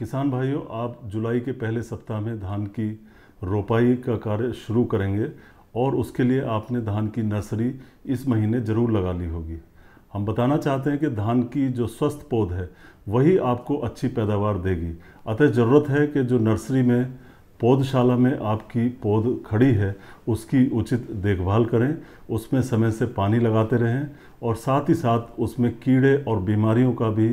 किसान भाइयों आप जुलाई के पहले सप्ताह में धान की रोपाई का कार्य शुरू करेंगे और उसके लिए आपने धान की नर्सरी इस महीने ज़रूर लगा ली होगी हम बताना चाहते हैं कि धान की जो स्वस्थ पौध है वही आपको अच्छी पैदावार देगी अतः ज़रूरत है कि जो नर्सरी में पौधशाला में आपकी पौध खड़ी है उसकी उचित देखभाल करें उसमें समय से पानी लगाते रहें और साथ ही साथ उसमें कीड़े और बीमारियों का भी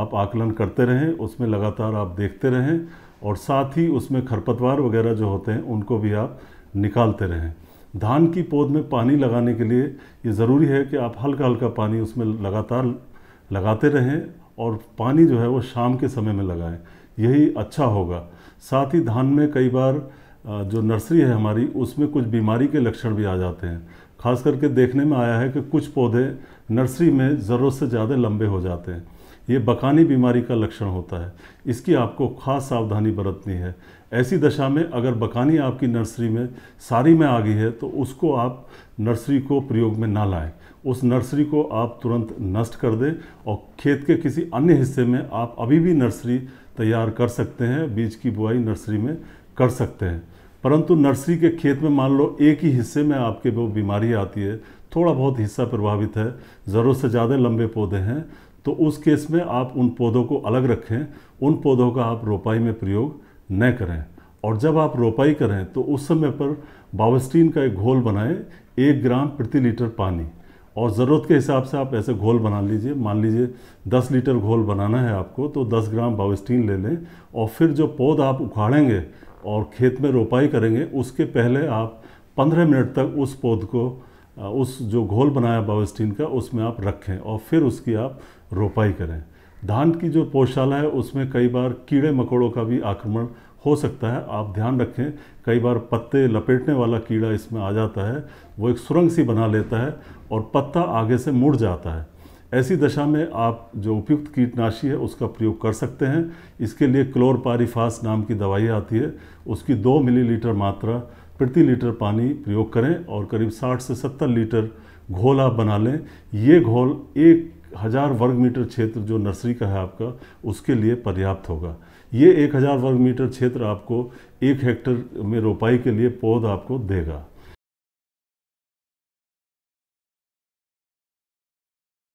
आप आकलन करते रहें उसमें लगातार आप देखते रहें और साथ ही उसमें खरपतवार वगैरह जो होते हैं उनको भी आप निकालते रहें धान की पौध में पानी लगाने के लिए ये ज़रूरी है कि आप हल्का हल्का पानी उसमें लगातार लगाते रहें और पानी जो है वो शाम के समय में लगाएं यही अच्छा होगा साथ ही धान में कई बार जो नर्सरी है हमारी उसमें कुछ बीमारी के लक्षण भी आ जाते हैं खास करके देखने में आया है कि कुछ पौधे नर्सरी में ज़रूरत से ज़्यादा लंबे हो जाते हैं ये बकानी बीमारी का लक्षण होता है इसकी आपको खास सावधानी बरतनी है ऐसी दशा में अगर बकानी आपकी नर्सरी में सारी में आ गई है तो उसको आप नर्सरी को प्रयोग में ना लाएं उस नर्सरी को आप तुरंत नष्ट कर दें और खेत के किसी अन्य हिस्से में आप अभी भी नर्सरी तैयार कर सकते हैं बीज की बुआई नर्सरी में कर सकते हैं परंतु नर्सरी के खेत में मान लो एक ही हिस्से में आपके वो बीमारी आती है थोड़ा बहुत हिस्सा प्रभावित है ज़रूरत से ज़्यादा लंबे पौधे हैं तो उस केस में आप उन पौधों को अलग रखें उन पौधों का आप रोपाई में प्रयोग न करें और जब आप रोपाई करें तो उस समय पर बावस्टीन का एक घोल बनाएं एक ग्राम प्रति लीटर पानी और ज़रूरत के हिसाब से आप ऐसे घोल बना लीजिए मान लीजिए 10 लीटर घोल बनाना है आपको तो 10 ग्राम बावस्टीन ले लें और फिर जो पौधा आप उखाड़ेंगे और खेत में रोपाई करेंगे उसके पहले आप 15 मिनट तक उस पौध को उस जो घोल बनाया बायोस्टीन का उसमें आप रखें और फिर उसकी आप रोपाई करें धान की जो पौशाला है उसमें कई बार कीड़े मकोड़ों का भी आक्रमण हो सकता है आप ध्यान रखें कई बार पत्ते लपेटने वाला कीड़ा इसमें आ जाता है वो एक सुरंग सी बना लेता है और पत्ता आगे से मुड़ जाता है ऐसी दशा में आप जो उपयुक्त कीटनाशी है उसका प्रयोग कर सकते हैं इसके लिए क्लोरपारीफास नाम की दवाई आती है उसकी दो मिलीलीटर मात्रा प्रति लीटर पानी प्रयोग करें और करीब 60 से 70 लीटर घोल आप बना लें ये घोल एक हज़ार वर्ग मीटर क्षेत्र जो नर्सरी का है आपका उसके लिए पर्याप्त होगा ये एक हज़ार वर्ग मीटर क्षेत्र आपको एक हेक्टर में रोपाई के लिए पौध आपको देगा